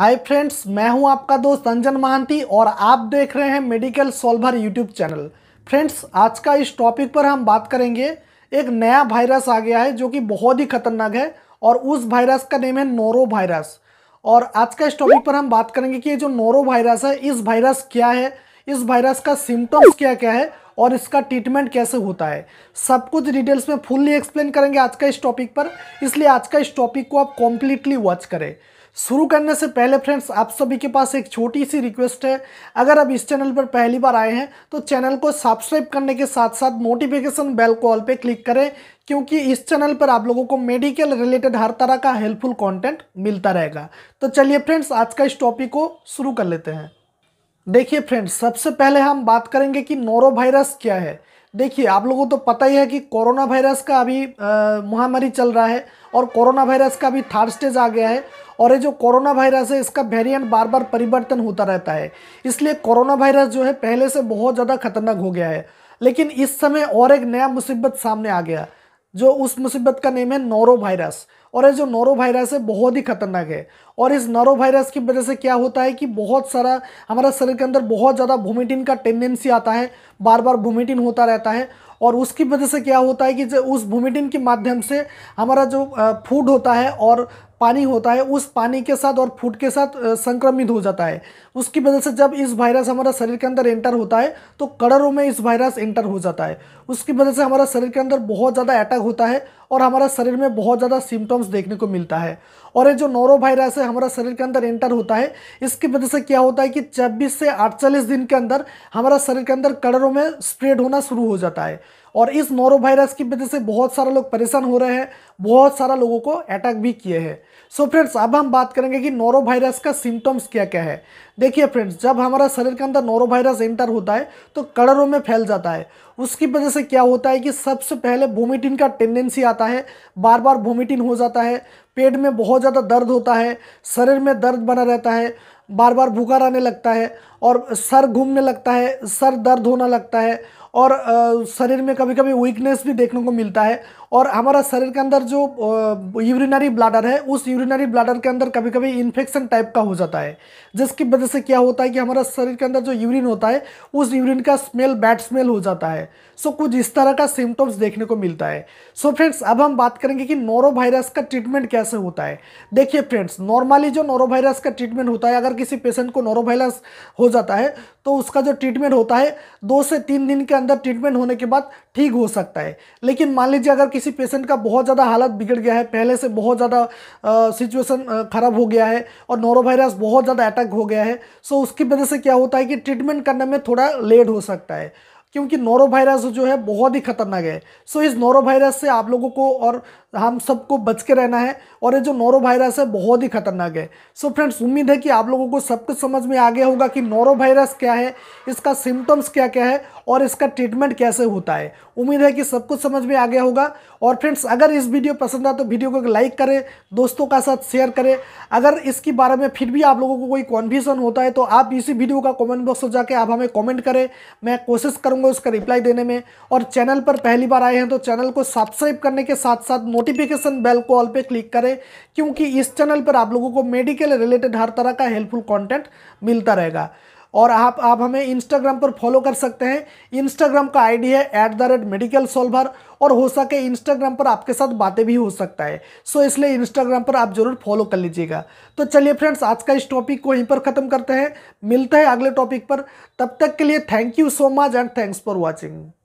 hi friends मैं हूं आपका दोस्त अंजन महांती और आप देख रहे हैं medical solver YouTube channel friends आज का इस टॉपिक पर हम बात करेंगे एक नया वायरस आ गया है जो कि बहुत ही खतरनाक है और उस वायरस का नेम है नोरो वायरस और आज का इस टॉपिक पर हम बात करेंगे कि ये जो नोरो वायरस है इस वायरस क्या है इस वायरस का सिम्टम्स क्या क्या है और इसका ट्रीटमेंट कैसे होता है सब कुछ डिटेल्स में फुल्ली एक्सप्लेन करेंगे आज का इस टॉपिक पर इसलिए आज का इस टॉपिक को आप कॉम्प्लीटली वॉच करें शुरू करने से पहले फ्रेंड्स आप सभी के पास एक छोटी सी रिक्वेस्ट है अगर आप इस चैनल पर पहली बार आए हैं तो चैनल को सब्सक्राइब करने के साथ साथ नोटिफिकेशन बेल को ऑल पे क्लिक करें क्योंकि इस चैनल पर आप लोगों को मेडिकल रिलेटेड हर तरह का हेल्पफुल कॉन्टेंट मिलता रहेगा तो चलिए फ्रेंड्स आज का इस टॉपिक को शुरू कर लेते हैं देखिए फ्रेंड्स सबसे पहले हम बात करेंगे कि नोरोवायरस क्या है देखिए आप लोगों को तो पता ही है कि कोरोना वायरस का अभी महामारी चल रहा है और कोरोना वायरस का भी थर्ड स्टेज आ गया है और ये जो कोरोना वायरस है इसका वेरिएंट बार बार परिवर्तन होता रहता है इसलिए कोरोना वायरस जो है पहले से बहुत ज़्यादा खतरनाक हो गया है लेकिन इस समय और एक नया मुसीबत सामने आ गया जो उस मुसीबत का नेम है नोरो वायरस और ये जो वायरस है बहुत ही खतरनाक है और इस वायरस की वजह से क्या होता है कि बहुत सारा हमारा शरीर के अंदर बहुत ज़्यादा भूमिटिन का टेंडेंसी आता है बार बार भूमिटिन होता रहता है और उसकी वजह से क्या होता है कि जो उस भूमिटिन के माध्यम से हमारा जो फूड होता है और पानी होता है उस पानी के साथ और फूड के साथ संक्रमित हो जाता है उसकी वजह से जब इस वायरस हमारा शरीर के अंदर एंटर होता है तो कड़रों में इस वायरस एंटर हो जाता है उसकी वजह से हमारा शरीर के अंदर बहुत ज़्यादा अटैक होता है और हमारा शरीर में बहुत ज़्यादा सिम्टम सिम्टम्स देखने को मिलता है और ये जो नोरो वायरस है हमारा शरीर के अंदर एंटर होता है इसकी वजह से क्या होता है कि छब्बीस से 48 दिन के अंदर हमारा शरीर के अंदर कड़रों में स्प्रेड होना शुरू हो जाता है और इस नोरो वायरस की वजह से बहुत सारे लोग परेशान हो रहे हैं बहुत सारा लोगों को अटैक भी किए हैं सो फ्रेंड्स अब हम बात करेंगे कि नोरो वायरस का सिम्टम्स क्या क्या है देखिए फ्रेंड्स जब हमारा शरीर के अंदर नोरो वायरस एंटर होता है तो कड़रों में फैल जाता है उसकी वजह से क्या होता है कि सबसे पहले वोमिटिंग का टेंडेंसी आता है बार बार वोमिटिंग हो जाता है पेट में बहुत ज़्यादा दर्द होता है शरीर में दर्द बना रहता है बार बार भूखा आने लगता है और सर घूमने लगता है सर दर्द होना लगता है और शरीर में कभी कभी वीकनेस भी देखने को मिलता है और हमारा शरीर के अंदर जो यूरिनरी ब्लाडर है उस यूरिनरी ब्लाडर के अंदर कभी कभी इन्फेक्शन टाइप का हो जाता है जिसकी वजह से क्या होता है कि हमारा शरीर के अंदर जो यूरिन होता है उस यूरिन का स्मेल बैड स्मेल हो जाता है सो कुछ इस तरह का सिम्टम्स देखने को मिलता है सो फ्रेंड्स अब हम बात करेंगे कि नोरो का ट्रीटमेंट कैसे होता है देखिए फ्रेंड्स नॉर्मली जो नोरो का ट्रीटमेंट होता है अगर किसी पेशेंट को नोरो हो जाता है तो उसका जो ट्रीटमेंट होता है दो से तीन दिन के अंदर ट्रीटमेंट होने के बाद ठीक हो सकता है लेकिन मान लीजिए अगर किसी पेशेंट का बहुत ज़्यादा हालत बिगड़ गया है पहले से बहुत ज़्यादा सिचुएसन ख़राब हो गया है और नोरोवायरस बहुत ज़्यादा अटैक हो गया है सो उसकी वजह से क्या होता है कि ट्रीटमेंट करने में थोड़ा लेट हो सकता है क्योंकि नोरोवायरस जो है बहुत ही खतरनाक है सो इस नोरोवायरस से आप लोगों को और हम सबको बच के रहना है और ये जो नोरो वायरस है बहुत ही खतरनाक है सो फ्रेंड्स उम्मीद है कि आप लोगों को सब कुछ समझ में आ गया होगा कि नोरो वायरस क्या है इसका सिम्टम्स क्या क्या है और इसका ट्रीटमेंट कैसे होता है उम्मीद है कि सब कुछ समझ में आ गया होगा और फ्रेंड्स अगर इस वीडियो पसंद आए तो वीडियो को लाइक करें दोस्तों का साथ शेयर करें अगर इसके बारे में फिर भी आप लोगों को कोई कॉन्फ्यूजन होता है तो आप इसी वीडियो का कॉमेंट बॉक्स में जाकर आप हमें कॉमेंट करें मैं कोशिश करूँगा उसका रिप्लाई देने में और चैनल पर पहली बार आए हैं तो चैनल को सब्सक्राइब करने के साथ साथ नोटिफिकेशन बेल को ऑल पे क्लिक करें क्योंकि इस चैनल पर आप लोगों को मेडिकल रिलेटेड हर तरह का हेल्पफुल कंटेंट मिलता रहेगा और आप आप हमें इंस्टाग्राम पर फॉलो कर सकते हैं इंस्टाग्राम का आईडी है at the rate medical solver और हो सके इंस्टाग्राम पर आपके साथ बातें भी हो सकता है सो इसलिए इंस्टाग्राम पर आप जरूर फॉलो कर लीजिएगा तो चलिए फ्रेंड्स आज का इस टॉपिक को यहीं पर ख़त्म करते हैं मिलते हैं अगले टॉपिक पर तब तक के लिए thank you so much and thanks for watching